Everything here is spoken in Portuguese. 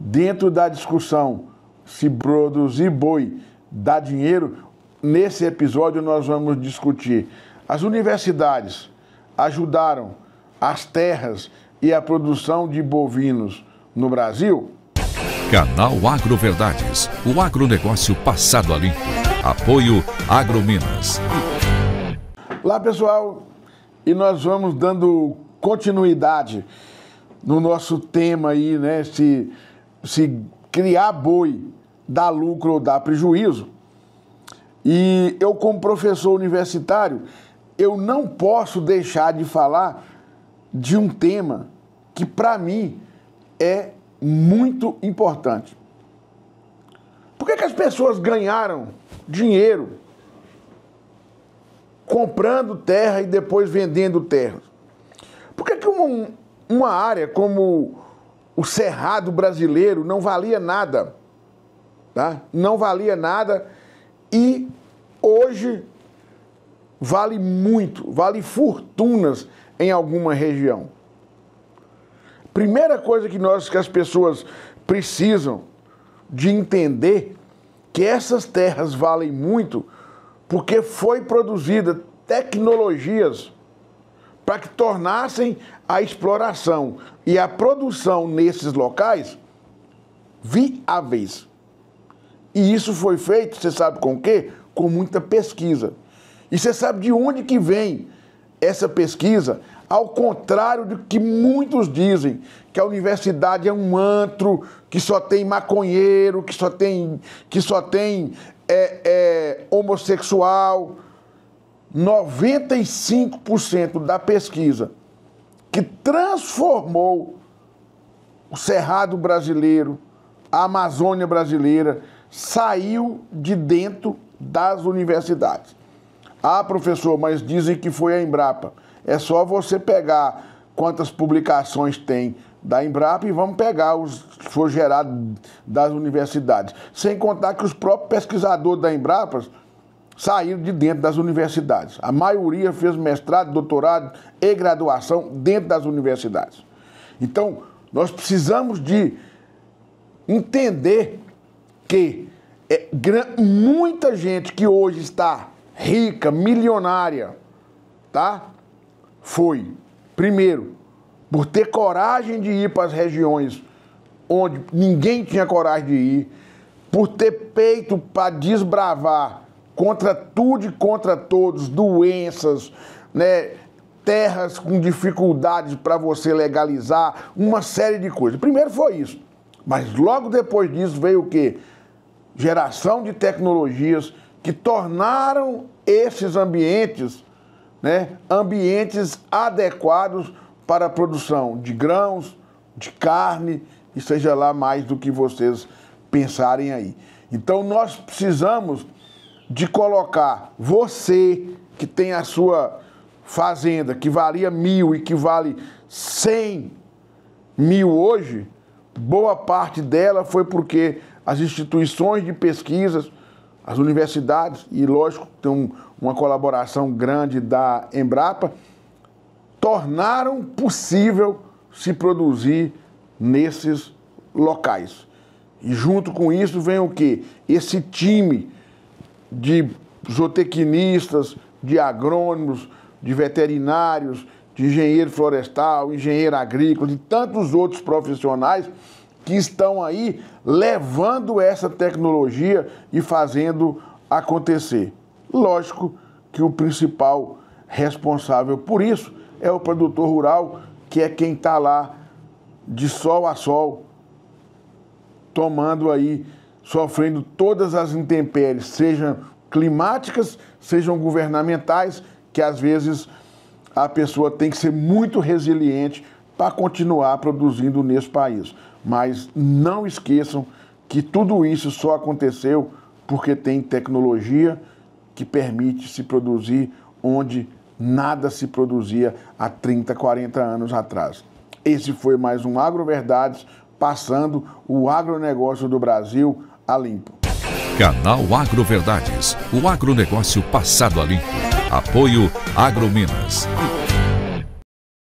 dentro da discussão se produzir boi dá dinheiro, nesse episódio nós vamos discutir. As universidades ajudaram as terras e a produção de bovinos no Brasil? Canal Agro Verdades, o agronegócio passado a limpo. Apoio AgroMinas. Lá pessoal, e nós vamos dando continuidade no nosso tema aí, né? se criar boi dá lucro ou dá prejuízo. E eu, como professor universitário, eu não posso deixar de falar de um tema que, para mim, é muito importante. Por que, que as pessoas ganharam dinheiro comprando terra e depois vendendo terra? Por que, que uma uma área como o cerrado brasileiro não valia nada, tá? Não valia nada e hoje vale muito, vale fortunas em alguma região. Primeira coisa que nós que as pessoas precisam de entender que essas terras valem muito porque foi produzida tecnologias para que tornassem a exploração e a produção nesses locais viáveis. E isso foi feito, você sabe com o quê? Com muita pesquisa. E você sabe de onde que vem essa pesquisa? Ao contrário do que muitos dizem, que a universidade é um antro, que só tem maconheiro, que só tem, que só tem é, é, homossexual. 95% da pesquisa que transformou o Cerrado brasileiro, a Amazônia brasileira, saiu de dentro das universidades. Ah, professor, mas dizem que foi a Embrapa. É só você pegar quantas publicações tem da Embrapa e vamos pegar os que foram gerados das universidades. Sem contar que os próprios pesquisadores da Embrapa saíram de dentro das universidades. A maioria fez mestrado, doutorado e graduação dentro das universidades. Então, nós precisamos de entender que é, muita gente que hoje está rica, milionária, tá? Foi, primeiro, por ter coragem de ir para as regiões onde ninguém tinha coragem de ir, por ter peito para desbravar contra tudo e contra todos, doenças, né? terras com dificuldades para você legalizar, uma série de coisas. Primeiro foi isso. Mas logo depois disso veio o quê? Geração de tecnologias que tornaram esses ambientes, né, ambientes adequados para a produção de grãos, de carne e seja lá mais do que vocês pensarem aí. Então nós precisamos de colocar você que tem a sua fazenda que valia mil e que vale cem mil hoje, boa parte dela foi porque as instituições de pesquisas, as universidades, e lógico, tem uma colaboração grande da Embrapa, tornaram possível se produzir nesses locais. E junto com isso vem o que? Esse time de zootecnistas, de agrônomos, de veterinários, de engenheiro florestal, engenheiro agrícola, de tantos outros profissionais que estão aí levando essa tecnologia e fazendo acontecer. Lógico que o principal responsável por isso é o produtor rural, que é quem está lá de sol a sol, tomando aí sofrendo todas as intempéries, sejam climáticas, sejam governamentais, que às vezes a pessoa tem que ser muito resiliente para continuar produzindo nesse país. Mas não esqueçam que tudo isso só aconteceu porque tem tecnologia que permite se produzir onde nada se produzia há 30, 40 anos atrás. Esse foi mais um Agro Verdades passando o agronegócio do Brasil a limpo. Canal Agro Verdades, o agronegócio passado a limpo. Apoio AgroMinas.